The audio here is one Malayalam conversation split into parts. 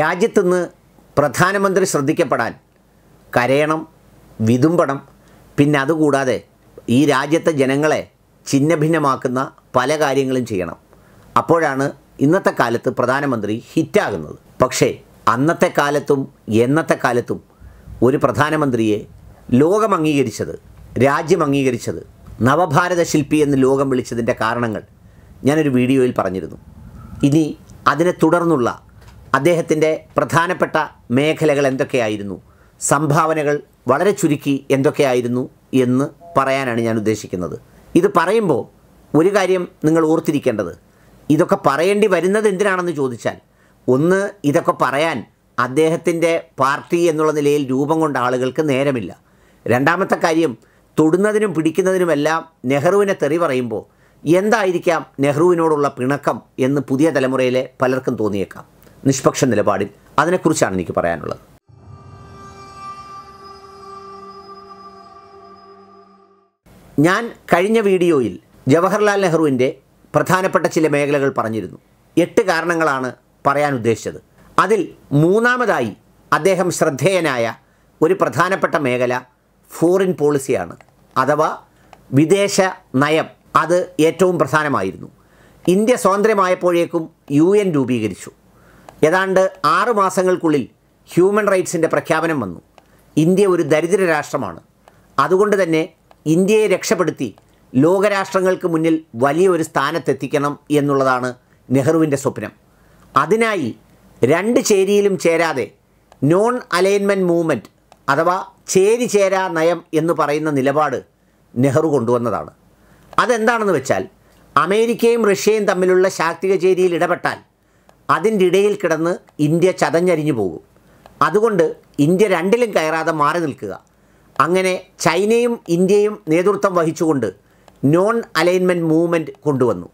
രാജ്യത്തുനിന്ന് പ്രധാനമന്ത്രി ശ്രദ്ധിക്കപ്പെടാൻ കരയണം വിതുമ്പണം പിന്നെ അതുകൂടാതെ ഈ രാജ്യത്തെ ജനങ്ങളെ ഛിന്നഭിന്നമാക്കുന്ന പല കാര്യങ്ങളും ചെയ്യണം അപ്പോഴാണ് ഇന്നത്തെ കാലത്ത് പ്രധാനമന്ത്രി ഹിറ്റാകുന്നത് പക്ഷേ അന്നത്തെ കാലത്തും എന്നത്തെ കാലത്തും ഒരു പ്രധാനമന്ത്രിയെ ലോകം അംഗീകരിച്ചത് രാജ്യം അംഗീകരിച്ചത് നവഭാരത ശില്പി എന്ന് ലോകം വിളിച്ചതിൻ്റെ കാരണങ്ങൾ ഞാനൊരു വീഡിയോയിൽ പറഞ്ഞിരുന്നു ഇനി അതിനെ തുടർന്നുള്ള അദ്ദേഹത്തിൻ്റെ പ്രധാനപ്പെട്ട മേഖലകൾ എന്തൊക്കെയായിരുന്നു സംഭാവനകൾ വളരെ ചുരുക്കി എന്തൊക്കെയായിരുന്നു എന്ന് പറയാനാണ് ഞാൻ ഉദ്ദേശിക്കുന്നത് ഇത് പറയുമ്പോൾ ഒരു കാര്യം നിങ്ങൾ ഓർത്തിരിക്കേണ്ടത് ഇതൊക്കെ പറയേണ്ടി വരുന്നത് എന്തിനാണെന്ന് ചോദിച്ചാൽ ഒന്ന് ഇതൊക്കെ പറയാൻ അദ്ദേഹത്തിൻ്റെ പാർട്ടി എന്നുള്ള നിലയിൽ രൂപം കൊണ്ട ആളുകൾക്ക് നേരമില്ല രണ്ടാമത്തെ കാര്യം തൊടുന്നതിനും പിടിക്കുന്നതിനുമെല്ലാം നെഹ്റുവിനെ തെറി പറയുമ്പോൾ എന്തായിരിക്കാം നെഹ്റുവിനോടുള്ള പിണക്കം എന്ന് പുതിയ തലമുറയിലെ പലർക്കും തോന്നിയേക്കാം നിഷ്പക്ഷ നിലപാടിൽ അതിനെക്കുറിച്ചാണ് എനിക്ക് പറയാനുള്ളത് ഞാൻ കഴിഞ്ഞ വീഡിയോയിൽ ജവഹർലാൽ നെഹ്റുവിൻ്റെ പ്രധാനപ്പെട്ട ചില മേഖലകൾ പറഞ്ഞിരുന്നു എട്ട് കാരണങ്ങളാണ് പറയാൻ ഉദ്ദേശിച്ചത് അതിൽ മൂന്നാമതായി അദ്ദേഹം ശ്രദ്ധേയനായ ഒരു പ്രധാനപ്പെട്ട മേഖല ഫോറിൻ പോളിസിയാണ് അഥവാ വിദേശ നയം അത് ഏറ്റവും പ്രധാനമായിരുന്നു ഇന്ത്യ സ്വതന്ത്രമായപ്പോഴേക്കും യു എൻ രൂപീകരിച്ചു ഏതാണ്ട് ആറ് മാസങ്ങൾക്കുള്ളിൽ ഹ്യൂമൻ റൈറ്റ്സിൻ്റെ പ്രഖ്യാപനം വന്നു ഇന്ത്യ ഒരു ദരിദ്ര രാഷ്ട്രമാണ് അതുകൊണ്ട് തന്നെ ഇന്ത്യയെ രക്ഷപ്പെടുത്തി ലോകരാഷ്ട്രങ്ങൾക്ക് മുന്നിൽ വലിയൊരു സ്ഥാനത്തെത്തിക്കണം എന്നുള്ളതാണ് നെഹ്റുവിൻ്റെ സ്വപ്നം അതിനായി രണ്ട് ചേരിയിലും ചേരാതെ നോൺ അലൈൻമെൻറ്റ് മൂവ്മെൻറ്റ് അഥവാ ചേരി ചേരാ നയം എന്ന് പറയുന്ന നിലപാട് നെഹ്റു കൊണ്ടുവന്നതാണ് അതെന്താണെന്ന് വെച്ചാൽ അമേരിക്കയും റഷ്യയും തമ്മിലുള്ള ശാക്തിക ചേരിയിൽ ഇടപെട്ടാൽ അതിൻ്റെ ഇടയിൽ കിടന്ന് ഇന്ത്യ ചതഞ്ഞരിഞ്ഞു പോകും അതുകൊണ്ട് ഇന്ത്യ രണ്ടിലും കയറാതെ മാറി നിൽക്കുക അങ്ങനെ ചൈനയും ഇന്ത്യയും നേതൃത്വം വഹിച്ചുകൊണ്ട് നോൺ അലൈൻമെൻറ്റ് മൂവ്മെൻറ്റ് കൊണ്ടുവന്നു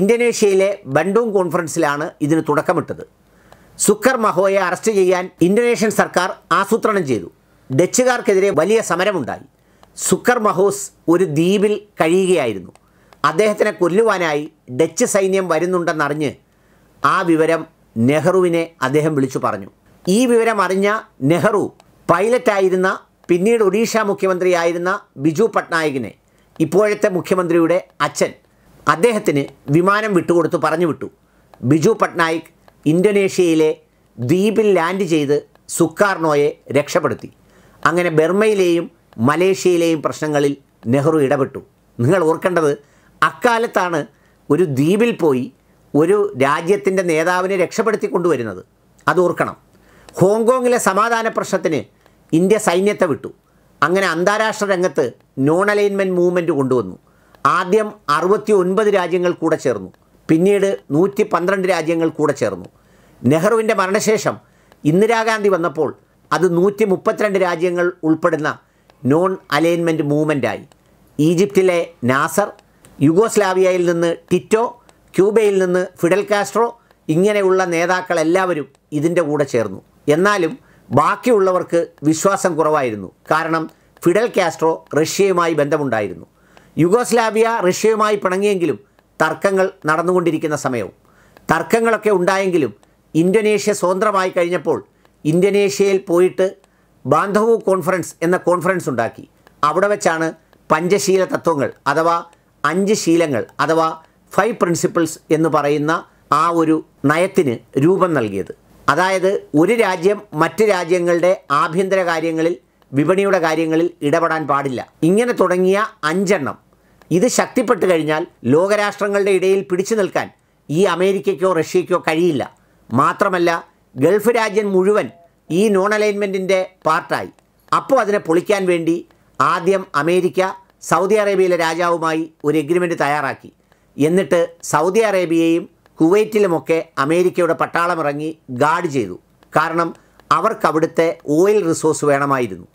ഇന്തോനേഷ്യയിലെ ബണ്ടൂങ് കോൺഫറൻസിലാണ് ഇതിന് തുടക്കമിട്ടത് സുക്കർ മഹോയെ അറസ്റ്റ് ചെയ്യാൻ ഇന്തോനേഷ്യൻ സർക്കാർ ആസൂത്രണം ചെയ്തു ഡച്ചുകാർക്കെതിരെ വലിയ സമരമുണ്ടായി സുക്കർ മഹോസ് ഒരു ദ്വീപിൽ കഴിയുകയായിരുന്നു അദ്ദേഹത്തിനെ കൊല്ലുവാനായി ഡച്ച് സൈന്യം വരുന്നുണ്ടെന്നറിഞ്ഞ് ആ വിവരം നെഹ്റുവിനെ അദ്ദേഹം വിളിച്ചു പറഞ്ഞു ഈ വിവരം അറിഞ്ഞ നെഹ്റു പൈലറ്റായിരുന്ന പിന്നീട് ഒഡീഷ മുഖ്യമന്ത്രിയായിരുന്ന ബിജു പട്നായികിനെ ഇപ്പോഴത്തെ മുഖ്യമന്ത്രിയുടെ അച്ഛൻ അദ്ദേഹത്തിന് വിമാനം വിട്ടുകൊടുത്ത് പറഞ്ഞു വിട്ടു ബിജു പട്നായിക് ഇന്തോനേഷ്യയിലെ ദ്വീപിൽ ലാൻഡ് ചെയ്ത് സുക്കാർണോയെ രക്ഷപ്പെടുത്തി അങ്ങനെ ബർമയിലെയും മലേഷ്യയിലെയും പ്രശ്നങ്ങളിൽ നെഹ്റു ഇടപെട്ടു നിങ്ങൾ ഓർക്കേണ്ടത് അക്കാലത്താണ് ഒരു ദ്വീപിൽ പോയി ഒരു രാജ്യത്തിൻ്റെ നേതാവിനെ രക്ഷപ്പെടുത്തി കൊണ്ടുവരുന്നത് അത് ഓർക്കണം ഹോങ്കോങ്ങിലെ സമാധാന പ്രശ്നത്തിന് ഇന്ത്യ സൈന്യത്തെ വിട്ടു അങ്ങനെ അന്താരാഷ്ട്ര രംഗത്ത് നോൺ അലൈൻമെൻറ്റ് മൂവ്മെൻറ്റ് കൊണ്ടുവന്നു ആദ്യം അറുപത്തി ഒൻപത് രാജ്യങ്ങൾ കൂടെ ചേർന്നു പിന്നീട് നൂറ്റി പന്ത്രണ്ട് രാജ്യങ്ങൾ കൂടെ ചേർന്നു നെഹ്റുവിൻ്റെ മരണശേഷം ഇന്ദിരാഗാന്ധി വന്നപ്പോൾ അത് നൂറ്റി മുപ്പത്തിരണ്ട് രാജ്യങ്ങൾ ഉൾപ്പെടുന്ന നോൺ അലൈൻമെൻറ്റ് മൂവ്മെൻറ്റായി ഈജിപ്തിലെ നാസർ യുഗോസ്ലാവിയയിൽ നിന്ന് ടിറ്റോ ക്യൂബയിൽ നിന്ന് ഫിഡൽ കാസ്ട്രോ ഇങ്ങനെയുള്ള നേതാക്കളെല്ലാവരും ഇതിൻ്റെ കൂടെ ചേർന്നു എന്നാലും ബാക്കിയുള്ളവർക്ക് വിശ്വാസം കുറവായിരുന്നു കാരണം ഫിഡൽ കാസ്ട്രോ റഷ്യയുമായി ബന്ധമുണ്ടായിരുന്നു യുഗോസ്ലാവിയ റഷ്യയുമായി പിണങ്ങിയെങ്കിലും തർക്കങ്ങൾ നടന്നുകൊണ്ടിരിക്കുന്ന സമയവും തർക്കങ്ങളൊക്കെ ഉണ്ടായെങ്കിലും ഇന്തോനേഷ്യ സ്വതന്ത്രമായി കഴിഞ്ഞപ്പോൾ ഇന്തോനേഷ്യയിൽ പോയിട്ട് ബാന്ധവു കോൺഫറൻസ് എന്ന കോൺഫറൻസ് ഉണ്ടാക്കി അവിടെ വെച്ചാണ് പഞ്ചശീല തത്വങ്ങൾ അഥവാ അഞ്ച് ശീലങ്ങൾ അഥവാ ഫൈവ് പ്രിൻസിപ്പിൾസ് എന്ന് പറയുന്ന ആ ഒരു നയത്തിന് രൂപം നൽകിയത് അതായത് ഒരു രാജ്യം മറ്റ് രാജ്യങ്ങളുടെ ആഭ്യന്തര കാര്യങ്ങളിൽ വിപണിയുടെ കാര്യങ്ങളിൽ ഇടപെടാൻ പാടില്ല ഇങ്ങനെ തുടങ്ങിയ അഞ്ചെണ്ണം ഇത് ശക്തിപ്പെട്ട് കഴിഞ്ഞാൽ ലോകരാഷ്ട്രങ്ങളുടെ ഇടയിൽ പിടിച്ചു നിൽക്കാൻ ഈ അമേരിക്കയ്ക്കോ റഷ്യയ്ക്കോ കഴിയില്ല മാത്രമല്ല ഗൾഫ് രാജ്യം മുഴുവൻ ഈ നോൺ അലൈൻമെൻറ്റിൻ്റെ പാർട്ടായി അപ്പോൾ അതിനെ പൊളിക്കാൻ വേണ്ടി ആദ്യം അമേരിക്ക സൗദി അറേബ്യയിലെ രാജാവുമായി ഒരു എഗ്രിമെൻറ്റ് തയ്യാറാക്കി എന്നിട്ട് സൗദി അറേബ്യയും കുവൈറ്റിലുമൊക്കെ അമേരിക്കയുടെ പട്ടാളമിറങ്ങി ഗാർഡ് ചെയ്തു കാരണം അവർക്ക് അവിടുത്തെ ഓയിൽ റിസോഴ്സ് വേണമായിരുന്നു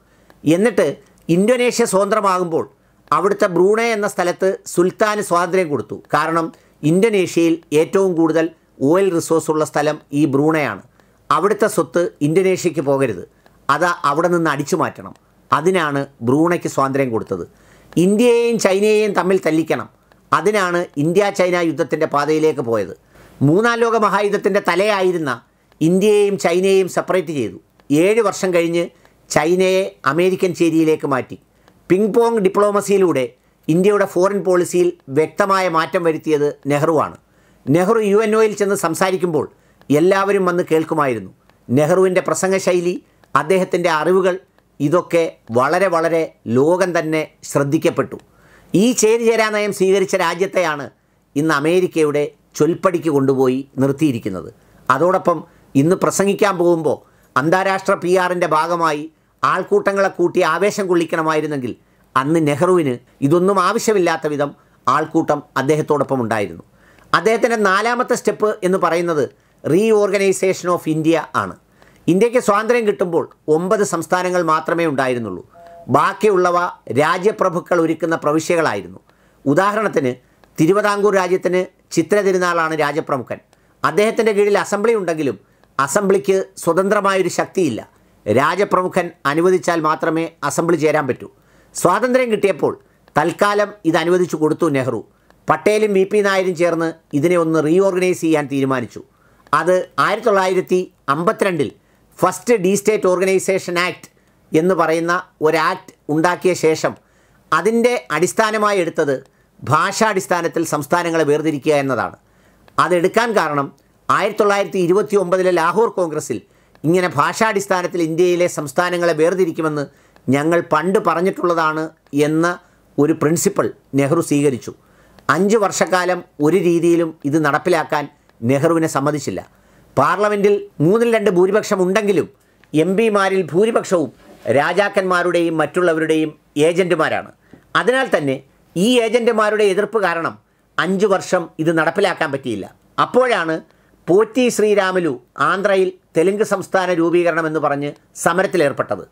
എന്നിട്ട് ഇന്തോനേഷ്യ സ്വതന്ത്രമാകുമ്പോൾ അവിടുത്തെ ബ്രൂണെ എന്ന സ്ഥലത്ത് സുൽത്താന് സ്വാതന്ത്ര്യം കൊടുത്തു കാരണം ഇന്തോനേഷ്യയിൽ ഏറ്റവും കൂടുതൽ ഓയിൽ റിസോഴ്സ് ഉള്ള സ്ഥലം ഈ ബ്രൂണയാണ് അവിടുത്തെ സ്വത്ത് ഇന്തോനേഷ്യക്ക് പോകരുത് അത് അവിടെ നിന്ന് അടിച്ചു മാറ്റണം അതിനാണ് ബ്രൂണയ്ക്ക് സ്വാതന്ത്ര്യം കൊടുത്തത് ഇന്ത്യയെയും ചൈനയെയും തമ്മിൽ തല്ലിക്കണം അതിനാണ് ഇന്ത്യ ചൈന യുദ്ധത്തിൻ്റെ പാതയിലേക്ക് പോയത് മൂന്നാം ലോക മഹായുദ്ധത്തിൻ്റെ തലയായിരുന്ന ഇന്ത്യയെയും ചൈനയെയും സെപ്പറേറ്റ് ചെയ്തു ഏഴ് വർഷം കഴിഞ്ഞ് ചൈനയെ അമേരിക്കൻ ചേരിയിലേക്ക് മാറ്റി പിങ് പോങ് ഡിപ്ലോമസിയിലൂടെ ഇന്ത്യയുടെ ഫോറിൻ പോളിസിയിൽ വ്യക്തമായ മാറ്റം വരുത്തിയത് നെഹ്റുവാണ് നെഹ്റു യു എൻ ഒയിൽ ചെന്ന് സംസാരിക്കുമ്പോൾ എല്ലാവരും വന്ന് കേൾക്കുമായിരുന്നു നെഹ്റുവിൻ്റെ പ്രസംഗശൈലി അദ്ദേഹത്തിൻ്റെ അറിവുകൾ ഇതൊക്കെ വളരെ വളരെ ലോകം തന്നെ ശ്രദ്ധിക്കപ്പെട്ടു ഈ ചേരാ നയം സ്വീകരിച്ച രാജ്യത്തെയാണ് ഇന്ന് അമേരിക്കയുടെ ചൊൽപ്പടിക്ക് കൊണ്ടുപോയി നിർത്തിയിരിക്കുന്നത് അതോടൊപ്പം ഇന്ന് പ്രസംഗിക്കാൻ പോകുമ്പോൾ അന്താരാഷ്ട്ര പി ആറിൻ്റെ ഭാഗമായി ആൾക്കൂട്ടങ്ങളെ കൂട്ടി ആവേശം കൊള്ളിക്കണമായിരുന്നെങ്കിൽ അന്ന് നെഹ്റുവിന് ഇതൊന്നും ആവശ്യമില്ലാത്ത വിധം ആൾക്കൂട്ടം അദ്ദേഹത്തോടൊപ്പം ഉണ്ടായിരുന്നു അദ്ദേഹത്തിൻ്റെ നാലാമത്തെ സ്റ്റെപ്പ് എന്ന് പറയുന്നത് റീ ഓർഗനൈസേഷൻ ഓഫ് ഇന്ത്യ ആണ് ഇന്ത്യക്ക് സ്വാതന്ത്ര്യം കിട്ടുമ്പോൾ ഒമ്പത് സംസ്ഥാനങ്ങൾ മാത്രമേ ഉണ്ടായിരുന്നുള്ളൂ ബാക്കിയുള്ളവ രാജ്യപ്രഭുക്കൾ ഒരുക്കുന്ന പ്രവിശ്യകളായിരുന്നു ഉദാഹരണത്തിന് തിരുവിതാംകൂർ രാജ്യത്തിന് ചിത്ര തിരുനാളാണ് രാജപ്രമുഖൻ അദ്ദേഹത്തിൻ്റെ കീഴിൽ അസംബ്ലി ഉണ്ടെങ്കിലും അസംബ്ലിക്ക് സ്വതന്ത്രമായൊരു ശക്തിയില്ല രാജപ്രമുഖൻ അനുവദിച്ചാൽ മാത്രമേ അസംബ്ലി ചേരാൻ പറ്റൂ സ്വാതന്ത്ര്യം കിട്ടിയപ്പോൾ തൽക്കാലം ഇത് അനുവദിച്ചു കൊടുത്തു നെഹ്റു പട്ടേലും വി പി നായരും ചേർന്ന് ഇതിനെ ഒന്ന് റീഓർഗനൈസ് ചെയ്യാൻ തീരുമാനിച്ചു അത് ആയിരത്തി തൊള്ളായിരത്തി അമ്പത്തിരണ്ടിൽ ഫസ്റ്റ് സ്റ്റേറ്റ് ഓർഗനൈസേഷൻ ആക്ട് എന്ന് പറയുന്ന ഒരു ഉണ്ടാക്കിയ ശേഷം അതിൻ്റെ അടിസ്ഥാനമായി എടുത്തത് ഭാഷാടിസ്ഥാനത്തിൽ സംസ്ഥാനങ്ങളെ വേർതിരിക്കുക എന്നതാണ് അതെടുക്കാൻ കാരണം ആയിരത്തി തൊള്ളായിരത്തി ഇരുപത്തി ഒമ്പതിലെ ലാഹോർ കോൺഗ്രസ്സിൽ ഇങ്ങനെ ഭാഷാടിസ്ഥാനത്തിൽ ഇന്ത്യയിലെ സംസ്ഥാനങ്ങളെ വേർതിരിക്കുമെന്ന് ഞങ്ങൾ പണ്ട് പറഞ്ഞിട്ടുള്ളതാണ് എന്ന ഒരു പ്രിൻസിപ്പൾ നെഹ്റു സ്വീകരിച്ചു അഞ്ച് വർഷക്കാലം ഒരു രീതിയിലും ഇത് നടപ്പിലാക്കാൻ നെഹ്റുവിനെ സമ്മതിച്ചില്ല പാർലമെൻറ്റിൽ മൂന്നിൽ രണ്ട് ഭൂരിപക്ഷം ഉണ്ടെങ്കിലും എം പിമാരിൽ ഭൂരിപക്ഷവും രാജാക്കന്മാരുടെയും മറ്റുള്ളവരുടെയും ഏജൻറ്റുമാരാണ് അതിനാൽ തന്നെ ഈ ഏജൻറ്റുമാരുടെ എതിർപ്പ് കാരണം അഞ്ചു വർഷം ഇത് നടപ്പിലാക്കാൻ പറ്റിയില്ല അപ്പോഴാണ് പോറ്റി ശ്രീരാമലു ആന്ധ്രയിൽ തെലുങ്ക് സംസ്ഥാന രൂപീകരണം എന്ന് പറഞ്ഞ് സമരത്തിലേർപ്പെട്ടത്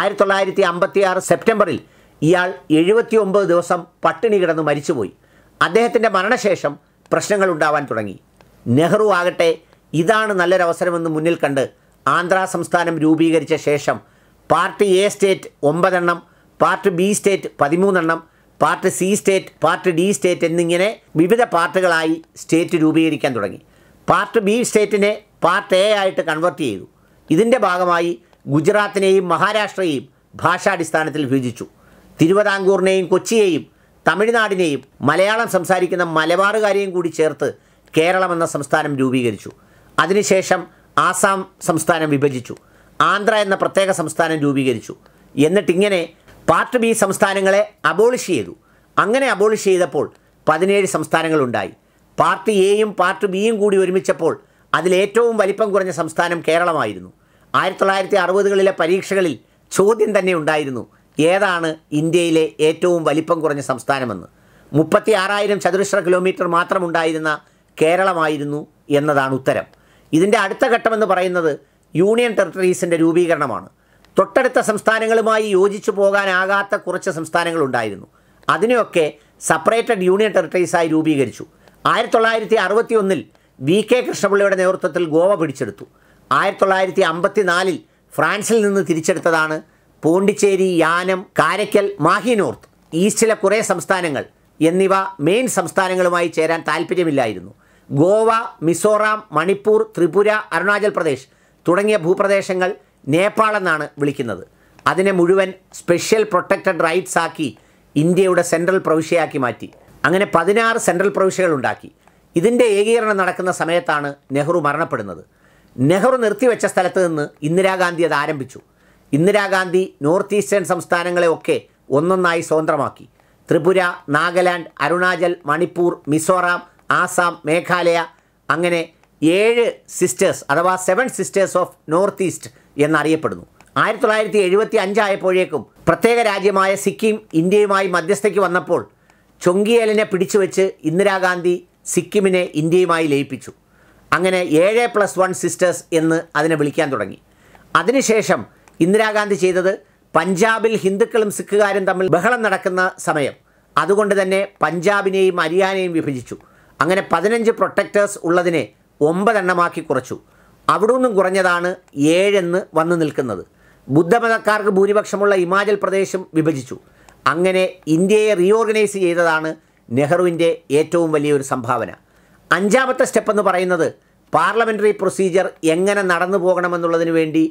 ആയിരത്തി തൊള്ളായിരത്തി അമ്പത്തി ആറ് സെപ്റ്റംബറിൽ ഇയാൾ എഴുപത്തി ഒമ്പത് ദിവസം പട്ടിണി കിടന്ന് മരിച്ചുപോയി അദ്ദേഹത്തിൻ്റെ മരണശേഷം പ്രശ്നങ്ങൾ ഉണ്ടാവാൻ തുടങ്ങി നെഹ്റു ആകട്ടെ ഇതാണ് നല്ലൊരവസരമെന്ന് മുന്നിൽ കണ്ട് ആന്ധ്രാ സംസ്ഥാനം രൂപീകരിച്ച ശേഷം പാർട്ട് എ സ്റ്റേറ്റ് ഒമ്പതെണ്ണം പാർട്ട് ബി സ്റ്റേറ്റ് പതിമൂന്നെണ്ണം part C state part D state എന്നിങ്ങനെ വിവിധ പാർട്ടുകളായി സ്റ്റേറ്റ് രൂപീകരിക്കാൻ തുടങ്ങി പാർട്ട് ബി സ്റ്റേറ്റിനെ പാർട്ട് എ ആയിട്ട് കൺവേർട്ട് ചെയ്തു ഇതിൻ്റെ ഭാഗമായി ഗുജറാത്തിനെയും മഹാരാഷ്ട്രയെയും ഭാഷാടിസ്ഥാനത്തിൽ വിഭജിച്ചു തിരുവിതാംകൂറിനെയും കൊച്ചിയെയും തമിഴ്നാടിനെയും മലയാളം സംസാരിക്കുന്ന മലബാറുകാരെയും കൂടി ചേർത്ത് കേരളം എന്ന സംസ്ഥാനം രൂപീകരിച്ചു അതിനുശേഷം ആസാം സംസ്ഥാനം വിഭജിച്ചു ആന്ധ്ര എന്ന പ്രത്യേക സംസ്ഥാനം രൂപീകരിച്ചു എന്നിട്ടിങ്ങനെ പാർട്ട് ബി സംസ്ഥാനങ്ങളെ അബോളിഷ് ചെയ്തു അങ്ങനെ അബോളിഷ് ചെയ്തപ്പോൾ പതിനേഴ് സംസ്ഥാനങ്ങളുണ്ടായി പാർട്ട് എയും പാർട്ട് ബിയും കൂടി ഒരുമിച്ചപ്പോൾ അതിലേറ്റവും വലിപ്പം കുറഞ്ഞ സംസ്ഥാനം കേരളമായിരുന്നു ആയിരത്തി തൊള്ളായിരത്തി അറുപതുകളിലെ പരീക്ഷകളിൽ ചോദ്യം തന്നെ ഉണ്ടായിരുന്നു ഏതാണ് ഇന്ത്യയിലെ ഏറ്റവും വലിപ്പം കുറഞ്ഞ സംസ്ഥാനമെന്ന് മുപ്പത്തി ആറായിരം ചതുരശ്ര കിലോമീറ്റർ മാത്രമുണ്ടായിരുന്ന കേരളമായിരുന്നു എന്നതാണ് ഉത്തരം ഇതിൻ്റെ അടുത്ത ഘട്ടമെന്ന് പറയുന്നത് യൂണിയൻ ടെറിട്ടറീസിൻ്റെ രൂപീകരണമാണ് തൊട്ടടുത്ത സംസ്ഥാനങ്ങളുമായി യോജിച്ചു പോകാനാകാത്ത കുറച്ച് സംസ്ഥാനങ്ങളുണ്ടായിരുന്നു അതിനെയൊക്കെ സെപ്പറേറ്റഡ് യൂണിയൻ ടെറിട്ടറീസായി രൂപീകരിച്ചു ആയിരത്തി തൊള്ളായിരത്തി അറുപത്തി ഒന്നിൽ വി കെ കൃഷ്ണപിള്ളയുടെ നേതൃത്വത്തിൽ ഗോവ പിടിച്ചെടുത്തു ആയിരത്തി തൊള്ളായിരത്തി അമ്പത്തി നാലിൽ ഫ്രാൻസിൽ നിന്ന് തിരിച്ചെടുത്തതാണ് പോണ്ടിച്ചേരി യാനം കാരയ്ക്കൽ മാഹി നോർത്ത് ഈസ്റ്റിലെ കുറേ സംസ്ഥാനങ്ങൾ എന്നിവ മെയിൻ സംസ്ഥാനങ്ങളുമായി ചേരാൻ താല്പര്യമില്ലായിരുന്നു ഗോവ മിസോറാം മണിപ്പൂർ ത്രിപുര അരുണാചൽ പ്രദേശ് തുടങ്ങിയ ഭൂപ്രദേശങ്ങൾ നേപ്പാളെന്നാണ് വിളിക്കുന്നത് അതിനെ മുഴുവൻ സ്പെഷ്യൽ പ്രൊട്ടക്റ്റഡ് റൈറ്റ്സ് ആക്കി ഇന്ത്യയുടെ സെൻട്രൽ പ്രവിശ്യയാക്കി മാറ്റി അങ്ങനെ പതിനാറ് സെൻട്രൽ പ്രവിശ്യകൾ ഉണ്ടാക്കി ഇതിൻ്റെ ഏകീകരണം നടക്കുന്ന സമയത്താണ് നെഹ്റു മരണപ്പെടുന്നത് നെഹ്റു നിർത്തിവെച്ച സ്ഥലത്ത് നിന്ന് ഇന്ദിരാഗാന്ധി അത് ആരംഭിച്ചു ഇന്ദിരാഗാന്ധി നോർത്ത് ഈസ്റ്റേൺ സംസ്ഥാനങ്ങളെ ഒക്കെ ഒന്നൊന്നായി സ്വതന്ത്രമാക്കി ത്രിപുര നാഗാലാൻഡ് അരുണാചൽ മണിപ്പൂർ മിസോറാം ആസാം മേഘാലയ അങ്ങനെ ഏഴ് സിസ്റ്റേഴ്സ് അഥവാ seven sisters of north east എന്നറിയപ്പെടുന്നു ആയിരത്തി തൊള്ളായിരത്തി എഴുപത്തി അഞ്ചായപ്പോഴേക്കും പ്രത്യേക രാജ്യമായ സിക്കിം ഇന്ത്യയുമായി മധ്യസ്ഥയ്ക്ക് വന്നപ്പോൾ ചൊങ്കിയേലിനെ പിടിച്ചുവെച്ച് ഇന്ദിരാഗാന്ധി സിക്കിമിനെ ഇന്ത്യയുമായി ലയിപ്പിച്ചു അങ്ങനെ ഏഴ് പ്ലസ് വൺ സിസ്റ്റേഴ്സ് എന്ന് അതിനെ വിളിക്കാൻ തുടങ്ങി അതിനുശേഷം ഇന്ദിരാഗാന്ധി ചെയ്തത് പഞ്ചാബിൽ ഹിന്ദുക്കളും സിഖുകാരും തമ്മിൽ ബഹളം നടക്കുന്ന സമയം അതുകൊണ്ട് തന്നെ പഞ്ചാബിനെയും ഹരിയാനയും വിഭജിച്ചു അങ്ങനെ പതിനഞ്ച് പ്രൊട്ടക്ടേഴ്സ് ഉള്ളതിനെ ഒമ്പതെണ്ണമാക്കി കുറച്ചു അവിടെ നിന്നും കുറഞ്ഞതാണ് ഏഴെന്ന് വന്നു നിൽക്കുന്നത് ബുദ്ധമതക്കാർക്ക് ഭൂരിപക്ഷമുള്ള ഹിമാചൽ പ്രദേശും വിഭജിച്ചു അങ്ങനെ ഇന്ത്യയെ റീഓർഗനൈസ് ചെയ്തതാണ് നെഹ്റുവിൻ്റെ ഏറ്റവും വലിയൊരു സംഭാവന അഞ്ചാമത്തെ സ്റ്റെപ്പ് എന്ന് പറയുന്നത് പാർലമെൻ്ററി പ്രൊസീജിയർ എങ്ങനെ നടന്നു പോകണമെന്നുള്ളതിന് വേണ്ടി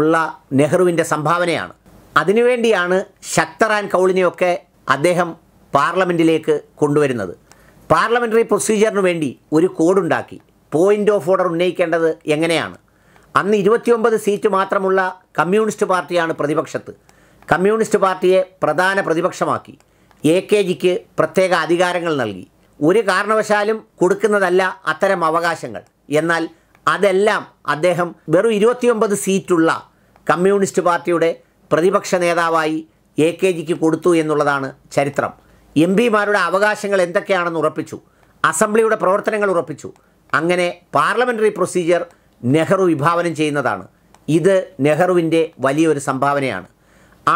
ഉള്ള നെഹ്റുവിൻ്റെ സംഭാവനയാണ് അതിനുവേണ്ടിയാണ് ശക്തർ ആൻഡ് കൗളിനെയൊക്കെ അദ്ദേഹം പാർലമെൻറ്റിലേക്ക് കൊണ്ടുവരുന്നത് പാർലമെൻ്ററി പ്രൊസീജിയറിന് വേണ്ടി ഒരു കോഡുണ്ടാക്കി പോയിൻ്റ് ഓഫ് ഓർഡർ ഉന്നയിക്കേണ്ടത് എങ്ങനെയാണ് അന്ന് ഇരുപത്തിയൊമ്പത് സീറ്റ് മാത്രമുള്ള കമ്മ്യൂണിസ്റ്റ് പാർട്ടിയാണ് പ്രതിപക്ഷത്ത് കമ്മ്യൂണിസ്റ്റ് പാർട്ടിയെ പ്രധാന പ്രതിപക്ഷമാക്കി എ കെ ജിക്ക് പ്രത്യേക അധികാരങ്ങൾ നൽകി ഒരു കാരണവശാലും കൊടുക്കുന്നതല്ല അത്തരം അവകാശങ്ങൾ എന്നാൽ അതെല്ലാം അദ്ദേഹം വെറും ഇരുപത്തിയൊമ്പത് സീറ്റുള്ള കമ്മ്യൂണിസ്റ്റ് പാർട്ടിയുടെ പ്രതിപക്ഷ നേതാവായി എ കെ ജിക്ക് കൊടുത്തു എന്നുള്ളതാണ് ചരിത്രം എം പിമാരുടെ അവകാശങ്ങൾ എന്തൊക്കെയാണെന്ന് ഉറപ്പിച്ചു അസംബ്ലിയുടെ പ്രവർത്തനങ്ങൾ ഉറപ്പിച്ചു അങ്ങനെ പാർലമെൻ്ററി പ്രൊസീജിയർ നെഹ്റു വിഭാവനം ചെയ്യുന്നതാണ് ഇത് നെഹ്റുവിൻ്റെ വലിയൊരു സംഭാവനയാണ്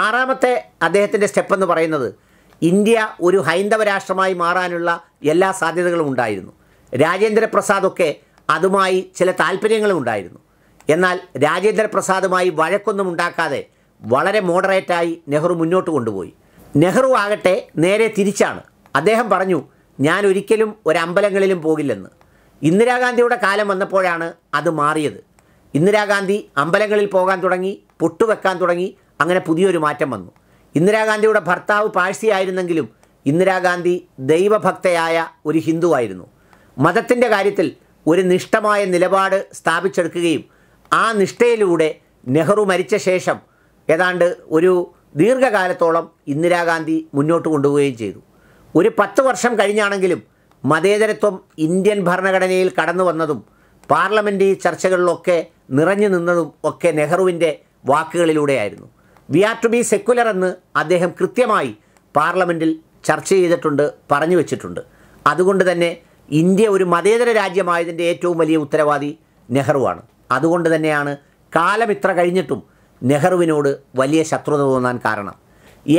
ആറാമത്തെ അദ്ദേഹത്തിൻ്റെ സ്റ്റെപ്പെന്ന് പറയുന്നത് ഇന്ത്യ ഒരു ഹൈന്ദവ രാഷ്ട്രമായി മാറാനുള്ള എല്ലാ സാധ്യതകളും ഉണ്ടായിരുന്നു രാജേന്ദ്രപ്രസാദൊക്കെ അതുമായി ചില താല്പര്യങ്ങളും ഉണ്ടായിരുന്നു എന്നാൽ രാജേന്ദ്രപ്രസാദുമായി വഴക്കൊന്നും ഉണ്ടാക്കാതെ വളരെ മോഡറേറ്റായി നെഹ്റു മുന്നോട്ട് കൊണ്ടുപോയി നെഹ്റു ആകട്ടെ നേരെ തിരിച്ചാണ് അദ്ദേഹം പറഞ്ഞു ഞാൻ ഒരിക്കലും ഒരമ്പലങ്ങളിലും പോകില്ലെന്ന് ഇന്ദിരാഗാന്ധിയുടെ കാലം വന്നപ്പോഴാണ് അത് മാറിയത് ഇന്ദിരാഗാന്ധി അമ്പലങ്ങളിൽ പോകാൻ തുടങ്ങി പൊട്ടുവെക്കാൻ തുടങ്ങി അങ്ങനെ പുതിയൊരു മാറ്റം വന്നു ഇന്ദിരാഗാന്ധിയുടെ ഭർത്താവ് പാഴ്സിയായിരുന്നെങ്കിലും ഇന്ദിരാഗാന്ധി ദൈവഭക്തയായ ഒരു ഹിന്ദുവായിരുന്നു മതത്തിൻ്റെ കാര്യത്തിൽ ഒരു നിഷ്ഠമായ നിലപാട് സ്ഥാപിച്ചെടുക്കുകയും ആ നിഷ്ഠയിലൂടെ നെഹ്റു മരിച്ച ശേഷം ഏതാണ്ട് ഒരു ദീർഘകാലത്തോളം ഇന്ദിരാഗാന്ധി മുന്നോട്ട് കൊണ്ടുപോവുകയും ചെയ്തു ഒരു പത്ത് വർഷം കഴിഞ്ഞാണെങ്കിലും മതേതരത്വം ഇന്ത്യൻ ഭരണഘടനയിൽ കടന്നു വന്നതും പാർലമെൻ്റ് ചർച്ചകളിലൊക്കെ നിറഞ്ഞു നിന്നതും ഒക്കെ നെഹ്റുവിൻ്റെ വാക്കുകളിലൂടെയായിരുന്നു we are to be secular എന്ന് അദ്ദേഹം കൃത്യമായി പാർലമെൻറ്റിൽ ചർച്ച ചെയ്തിട്ടുണ്ട് പറഞ്ഞു വച്ചിട്ടുണ്ട് അതുകൊണ്ട് തന്നെ ഇന്ത്യ ഒരു മതേതര രാജ്യമായതിൻ്റെ ഏറ്റവും വലിയ ഉത്തരവാദി നെഹ്റുവാണ് അതുകൊണ്ട് തന്നെയാണ് കാലം ഇത്ര കഴിഞ്ഞിട്ടും നെഹ്റുവിനോട് വലിയ ശത്രുത തോന്നാൻ കാരണം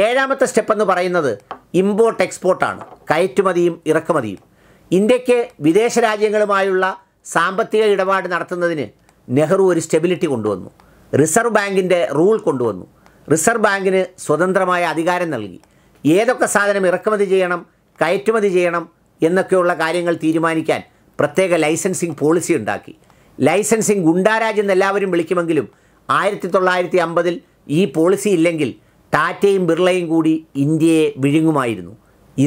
ഏഴാമത്തെ സ്റ്റെപ്പ് എന്ന് പറയുന്നത് ഇമ്പോർട്ട് എക്സ്പോർട്ടാണ് കയറ്റുമതിയും ഇറക്കുമതിയും ഇന്ത്യക്ക് വിദേശ രാജ്യങ്ങളുമായുള്ള സാമ്പത്തിക ഇടപാട് നടത്തുന്നതിന് നെഹ്റു ഒരു സ്റ്റെബിലിറ്റി കൊണ്ടുവന്നു റിസർവ് ബാങ്കിൻ്റെ റൂൾ കൊണ്ടുവന്നു റിസർവ് ബാങ്കിന് സ്വതന്ത്രമായ അധികാരം നൽകി ഏതൊക്കെ സാധനം ഇറക്കുമതി ചെയ്യണം കയറ്റുമതി ചെയ്യണം എന്നൊക്കെയുള്ള കാര്യങ്ങൾ തീരുമാനിക്കാൻ പ്രത്യേക ലൈസൻസിങ് പോളിസി ഉണ്ടാക്കി ലൈസൻസിങ് ഗുണ്ടാരാജ് എല്ലാവരും വിളിക്കുമെങ്കിലും ആയിരത്തി തൊള്ളായിരത്തി അമ്പതിൽ ഈ പോളിസി ഇല്ലെങ്കിൽ ടാറ്റയും ബിർളയും കൂടി ഇന്ത്യയെ വിഴുങ്ങുമായിരുന്നു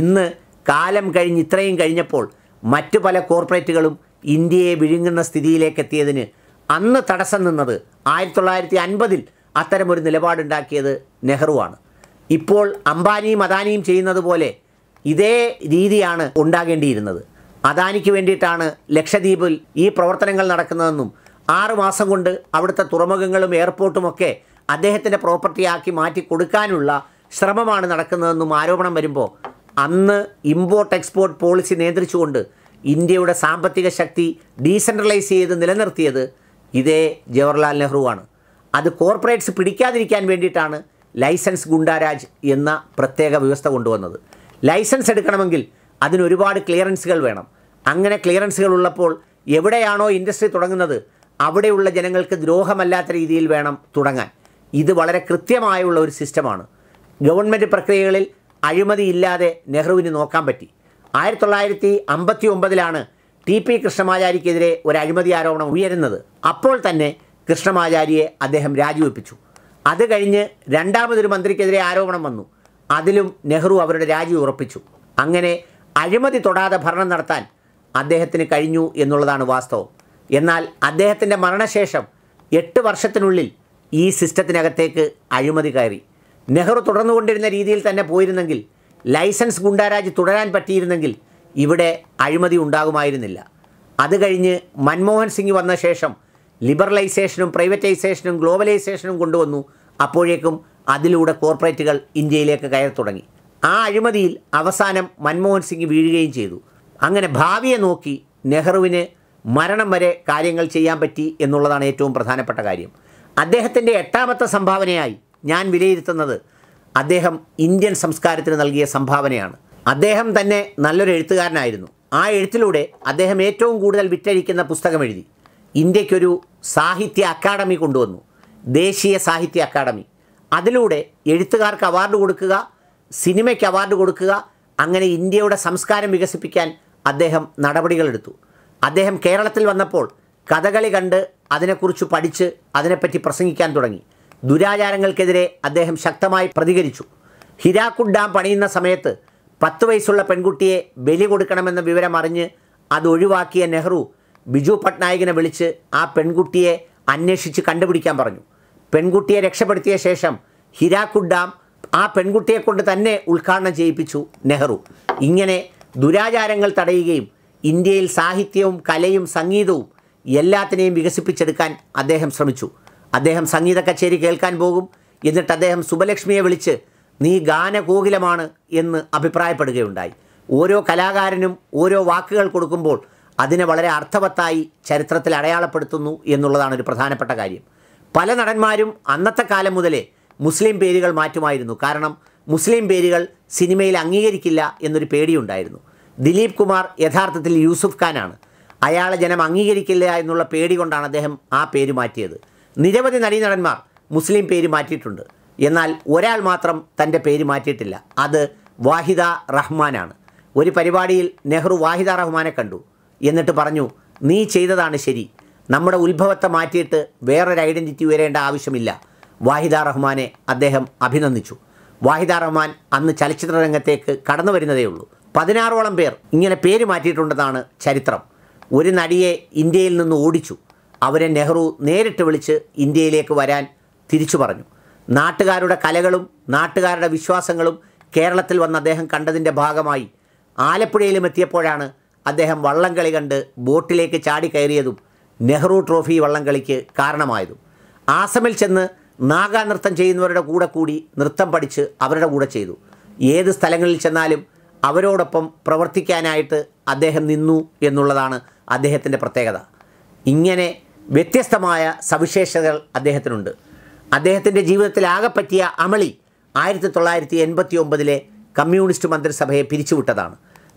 ഇന്ന് കാലം കഴിഞ്ഞ് ഇത്രയും കഴിഞ്ഞപ്പോൾ മറ്റു പല കോർപ്പറേറ്റുകളും ഇന്ത്യയെ വിഴുങ്ങുന്ന സ്ഥിതിയിലേക്കെത്തിയതിന് അന്ന് തടസ്സം നിന്നത് ആയിരത്തി തൊള്ളായിരത്തി അൻപതിൽ അത്തരമൊരു നിലപാടുണ്ടാക്കിയത് നെഹ്റുവാണ് ഇപ്പോൾ അംബാനിയും അദാനിയും ചെയ്യുന്നത് പോലെ ഇതേ രീതിയാണ് ഉണ്ടാകേണ്ടിയിരുന്നത് അദാനിക്ക് വേണ്ടിയിട്ടാണ് ലക്ഷദ്വീപിൽ ഈ പ്രവർത്തനങ്ങൾ നടക്കുന്നതെന്നും ആറുമാസം കൊണ്ട് അവിടുത്തെ തുറമുഖങ്ങളും എയർപോർട്ടുമൊക്കെ അദ്ദേഹത്തിൻ്റെ പ്രോപ്പർട്ടിയാക്കി മാറ്റി കൊടുക്കാനുള്ള ശ്രമമാണ് നടക്കുന്നതെന്നും ആരോപണം വരുമ്പോൾ അന്ന് ഇമ്പോർട്ട് എക്സ്പോർട്ട് പോളിസി നിയന്ത്രിച്ചുകൊണ്ട് ഇന്ത്യയുടെ സാമ്പത്തിക ശക്തി ഡീസെൻട്രലൈസ് ചെയ്ത് നിലനിർത്തിയത് ഇതേ ജവഹർലാൽ നെഹ്റുവാണ് അത് കോർപ്പറേറ്റ്സ് പിടിക്കാതിരിക്കാൻ വേണ്ടിയിട്ടാണ് ലൈസൻസ് ഗുണ്ടാരാജ് എന്ന പ്രത്യേക വ്യവസ്ഥ കൊണ്ടുവന്നത് ലൈസൻസ് എടുക്കണമെങ്കിൽ അതിന് ഒരുപാട് ക്ലിയറൻസുകൾ വേണം അങ്ങനെ ക്ലിയറൻസുകൾ ഉള്ളപ്പോൾ എവിടെയാണോ ഇൻഡസ്ട്രി തുടങ്ങുന്നത് അവിടെയുള്ള ജനങ്ങൾക്ക് ദ്രോഹമല്ലാത്ത രീതിയിൽ വേണം തുടങ്ങാൻ ഇത് വളരെ കൃത്യമായുള്ള ഒരു സിസ്റ്റമാണ് ഗവൺമെൻറ് പ്രക്രിയകളിൽ അഴിമതിയില്ലാതെ നെഹ്റുവിന് നോക്കാൻ പറ്റി ആയിരത്തി തൊള്ളായിരത്തി അമ്പത്തി ഒമ്പതിലാണ് ടി പി കൃഷ്ണമാചാരിക്കെതിരെ ഒരു അഴിമതി ആരോപണം ഉയരുന്നത് അപ്പോൾ തന്നെ കൃഷ്ണമാചാരിയെ അദ്ദേഹം രാജിവെപ്പിച്ചു അത് കഴിഞ്ഞ് രണ്ടാമതൊരു മന്ത്രിക്കെതിരെ ആരോപണം വന്നു അതിലും നെഹ്റു അവരുടെ രാജി ഉറപ്പിച്ചു അങ്ങനെ അഴിമതി തൊടാതെ ഭരണം നടത്താൻ അദ്ദേഹത്തിന് കഴിഞ്ഞു എന്നുള്ളതാണ് വാസ്തവം എന്നാൽ അദ്ദേഹത്തിൻ്റെ മരണശേഷം എട്ട് വർഷത്തിനുള്ളിൽ ഈ സിസ്റ്റത്തിനകത്തേക്ക് അഴിമതി കയറി നെഹ്റു തുടർന്നുകൊണ്ടിരുന്ന രീതിയിൽ തന്നെ പോയിരുന്നെങ്കിൽ ലൈസൻസ് ഗുണ്ടാരാജ് തുടരാൻ പറ്റിയിരുന്നെങ്കിൽ ഇവിടെ അഴിമതി ഉണ്ടാകുമായിരുന്നില്ല അത് കഴിഞ്ഞ് മൻമോഹൻ സിംഗ് വന്ന ശേഷം ലിബറലൈസേഷനും പ്രൈവറ്റൈസേഷനും ഗ്ലോബലൈസേഷനും കൊണ്ടുവന്നു അപ്പോഴേക്കും അതിലൂടെ കോർപ്പറേറ്റുകൾ ഇന്ത്യയിലേക്ക് കയറി തുടങ്ങി ആ അഴിമതിയിൽ അവസാനം മൻമോഹൻ സിംഗ് വീഴുകയും ചെയ്തു അങ്ങനെ ഭാവിയെ നോക്കി നെഹ്റുവിന് മരണം വരെ കാര്യങ്ങൾ ചെയ്യാൻ പറ്റി എന്നുള്ളതാണ് ഏറ്റവും പ്രധാനപ്പെട്ട കാര്യം അദ്ദേഹത്തിൻ്റെ എട്ടാമത്തെ സംഭാവനയായി ഞാൻ വിലയിരുത്തുന്നത് അദ്ദേഹം ഇന്ത്യൻ സംസ്കാരത്തിന് നൽകിയ സംഭാവനയാണ് അദ്ദേഹം തന്നെ നല്ലൊരു എഴുത്തുകാരനായിരുന്നു ആ എഴുത്തിലൂടെ അദ്ദേഹം ഏറ്റവും കൂടുതൽ വിറ്റഴിക്കുന്ന പുസ്തകം എഴുതി ഇന്ത്യക്കൊരു സാഹിത്യ അക്കാദമി കൊണ്ടുവന്നു ദേശീയ സാഹിത്യ അക്കാദമി അതിലൂടെ എഴുത്തുകാർക്ക് അവാർഡ് കൊടുക്കുക സിനിമയ്ക്ക് അവാർഡ് കൊടുക്കുക അങ്ങനെ ഇന്ത്യയുടെ സംസ്കാരം വികസിപ്പിക്കാൻ അദ്ദേഹം നടപടികളെടുത്തു അദ്ദേഹം കേരളത്തിൽ വന്നപ്പോൾ കഥകളി കണ്ട് അതിനെക്കുറിച്ച് പഠിച്ച് അതിനെപ്പറ്റി പ്രസംഗിക്കാൻ തുടങ്ങി ദുരാചാരങ്ങൾക്കെതിരെ അദ്ദേഹം ശക്തമായി പ്രതികരിച്ചു ഹിരാക്കുഡ് ഡാം പണിയുന്ന സമയത്ത് പത്ത് വയസ്സുള്ള പെൺകുട്ടിയെ ബലി കൊടുക്കണമെന്ന വിവരം അറിഞ്ഞ് അത് ഒഴിവാക്കിയ നെഹ്റു ബിജു പട്നായികിനെ വിളിച്ച് ആ പെൺകുട്ടിയെ അന്വേഷിച്ച് കണ്ടുപിടിക്കാൻ പറഞ്ഞു പെൺകുട്ടിയെ രക്ഷപ്പെടുത്തിയ ശേഷം ഹിരാക്കുഡ് ഡാം ആ പെൺകുട്ടിയെ കൊണ്ട് തന്നെ ഉദ്ഘാടനം ചെയ്യിപ്പിച്ചു നെഹ്റു ഇങ്ങനെ ദുരാചാരങ്ങൾ തടയുകയും ഇന്ത്യയിൽ സാഹിത്യവും കലയും സംഗീതവും എല്ലാത്തിനെയും വികസിപ്പിച്ചെടുക്കാൻ അദ്ദേഹം ശ്രമിച്ചു അദ്ദേഹം സംഗീത കച്ചേരി കേൾക്കാൻ പോകും എന്നിട്ട് അദ്ദേഹം സുബലക്ഷ്മിയെ വിളിച്ച് നീ ഗാനകോകിലമാണ് എന്ന് അഭിപ്രായപ്പെടുകയുണ്ടായി ഓരോ കലാകാരനും ഓരോ വാക്കുകൾ കൊടുക്കുമ്പോൾ അതിനെ വളരെ അർത്ഥവത്തായി ചരിത്രത്തിൽ അടയാളപ്പെടുത്തുന്നു എന്നുള്ളതാണ് ഒരു പ്രധാനപ്പെട്ട കാര്യം പല നടന്മാരും അന്നത്തെ കാലം മുതലേ മുസ്ലിം പേരുകൾ മാറ്റുമായിരുന്നു കാരണം മുസ്ലിം പേരുകൾ സിനിമയിൽ അംഗീകരിക്കില്ല എന്നൊരു പേടിയുണ്ടായിരുന്നു ദിലീപ് കുമാർ യഥാർത്ഥത്തിൽ യൂസുഫ് ഖാനാണ് അയാളെ ജനം അംഗീകരിക്കില്ല എന്നുള്ള പേടി കൊണ്ടാണ് അദ്ദേഹം ആ പേര് മാറ്റിയത് നിരവധി നടീനടന്മാർ മുസ്ലിം പേര് മാറ്റിയിട്ടുണ്ട് എന്നാൽ ഒരാൾ മാത്രം തൻ്റെ പേര് മാറ്റിയിട്ടില്ല അത് വാഹിദ റഹ്മാനാണ് ഒരു പരിപാടിയിൽ നെഹ്റു വാഹിദ റഹ്മാനെ കണ്ടു എന്നിട്ട് പറഞ്ഞു നീ ചെയ്തതാണ് ശരി നമ്മുടെ ഉത്ഭവത്തെ മാറ്റിയിട്ട് വേറൊരു ഐഡൻറ്റിറ്റി വരേണ്ട ആവശ്യമില്ല വാഹിദ റഹ്മാനെ അദ്ദേഹം അഭിനന്ദിച്ചു വാഹിദ റഹ്മാൻ അന്ന് ചലച്ചിത്ര രംഗത്തേക്ക് കടന്നു വരുന്നതേ ഉള്ളൂ പതിനാറോളം പേർ ഇങ്ങനെ പേര് മാറ്റിയിട്ടുണ്ടെന്നാണ് ചരിത്രം ഒരു നടിയെ ഇന്ത്യയിൽ നിന്ന് ഓടിച്ചു അവരെ നെഹ്റു നേരിട്ട് വിളിച്ച് ഇന്ത്യയിലേക്ക് വരാൻ തിരിച്ചു പറഞ്ഞു നാട്ടുകാരുടെ കലകളും നാട്ടുകാരുടെ വിശ്വാസങ്ങളും കേരളത്തിൽ വന്ന് അദ്ദേഹം കണ്ടതിൻ്റെ ഭാഗമായി ആലപ്പുഴയിലും എത്തിയപ്പോഴാണ് അദ്ദേഹം വള്ളംകളി കണ്ട് ബോട്ടിലേക്ക് ചാടി കയറിയതും നെഹ്റു ട്രോഫി വള്ളംകളിക്ക് കാരണമായതും ആസമിൽ ചെന്ന് നാഗാ നൃത്തം ചെയ്യുന്നവരുടെ കൂടെ കൂടി നൃത്തം പഠിച്ച് അവരുടെ കൂടെ ചെയ്തു ഏത് സ്ഥലങ്ങളിൽ ചെന്നാലും അവരോടൊപ്പം പ്രവർത്തിക്കാനായിട്ട് അദ്ദേഹം നിന്നു എന്നുള്ളതാണ് അദ്ദേഹത്തിൻ്റെ പ്രത്യേകത ഇങ്ങനെ വ്യത്യസ്തമായ സവിശേഷതകൾ അദ്ദേഹത്തിനുണ്ട് അദ്ദേഹത്തിൻ്റെ ജീവിതത്തിലാകെ ആകെ പറ്റിയ അമളി ആയിരത്തി തൊള്ളായിരത്തി എൺപത്തി ഒമ്പതിലെ കമ്മ്യൂണിസ്റ്റ് മന്ത്രിസഭയെ പിരിച്ചുവിട്ടതാണ്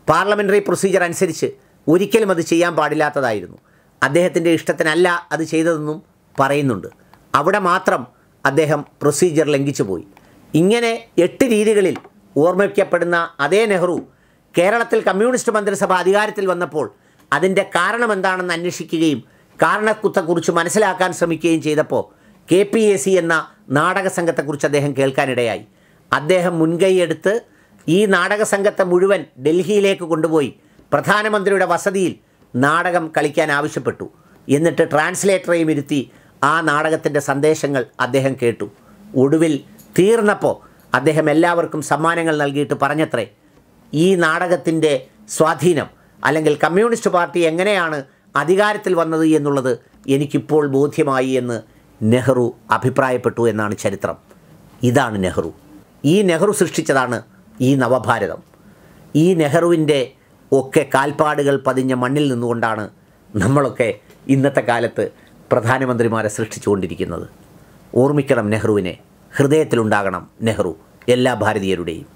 പാർലമെൻ്ററി പ്രൊസീജിയർ അനുസരിച്ച് ഒരിക്കലും അത് ചെയ്യാൻ പാടില്ലാത്തതായിരുന്നു അദ്ദേഹത്തിൻ്റെ ഇഷ്ടത്തിനല്ല അത് ചെയ്തതെന്നും പറയുന്നുണ്ട് അവിടെ മാത്രം അദ്ദേഹം പ്രൊസീജിയർ ലംഘിച്ചു പോയി ഇങ്ങനെ എട്ട് രീതികളിൽ ഓർമ്മിക്കപ്പെടുന്ന അതേ നെഹ്റു കേരളത്തിൽ കമ്മ്യൂണിസ്റ്റ് മന്ത്രിസഭ അധികാരത്തിൽ വന്നപ്പോൾ അതിൻ്റെ കാരണം എന്താണെന്ന് അന്വേഷിക്കുകയും കാരണക്കുത്തെക്കുറിച്ച് മനസ്സിലാക്കാൻ ശ്രമിക്കുകയും ചെയ്തപ്പോൾ കെ പി എ സി എന്ന നാടക സംഘത്തെക്കുറിച്ച് അദ്ദേഹം കേൾക്കാനിടയായി അദ്ദേഹം മുൻകൈയെടുത്ത് ഈ നാടക സംഘത്തെ മുഴുവൻ ഡൽഹിയിലേക്ക് കൊണ്ടുപോയി പ്രധാനമന്ത്രിയുടെ വസതിയിൽ നാടകം കളിക്കാൻ ആവശ്യപ്പെട്ടു എന്നിട്ട് ട്രാൻസ്ലേറ്ററെയും ഇരുത്തി ആ നാടകത്തിൻ്റെ സന്ദേശങ്ങൾ അദ്ദേഹം കേട്ടു ഒടുവിൽ തീർന്നപ്പോൾ അദ്ദേഹം എല്ലാവർക്കും സമ്മാനങ്ങൾ നൽകിയിട്ട് പറഞ്ഞത്രേ ഈ നാടകത്തിൻ്റെ സ്വാധീനം അല്ലെങ്കിൽ കമ്മ്യൂണിസ്റ്റ് പാർട്ടി എങ്ങനെയാണ് അധികാരത്തിൽ വന്നത് എന്നുള്ളത് എനിക്കിപ്പോൾ ബോധ്യമായി എന്ന് നെഹ്റു അഭിപ്രായപ്പെട്ടു എന്നാണ് ചരിത്രം ഇതാണ് നെഹ്റു ഈ നെഹ്റു സൃഷ്ടിച്ചതാണ് ഈ നവഭാരതം ഈ നെഹ്റുവിൻ്റെ ഒക്കെ കാൽപ്പാടുകൾ പതിഞ്ഞ മണ്ണിൽ നിന്നുകൊണ്ടാണ് നമ്മളൊക്കെ ഇന്നത്തെ കാലത്ത് പ്രധാനമന്ത്രിമാരെ സൃഷ്ടിച്ചുകൊണ്ടിരിക്കുന്നത് ഓർമ്മിക്കണം നെഹ്റുവിനെ ഹൃദയത്തിലുണ്ടാകണം നെഹ്റു എല്ലാ ഭാരതീയരുടെയും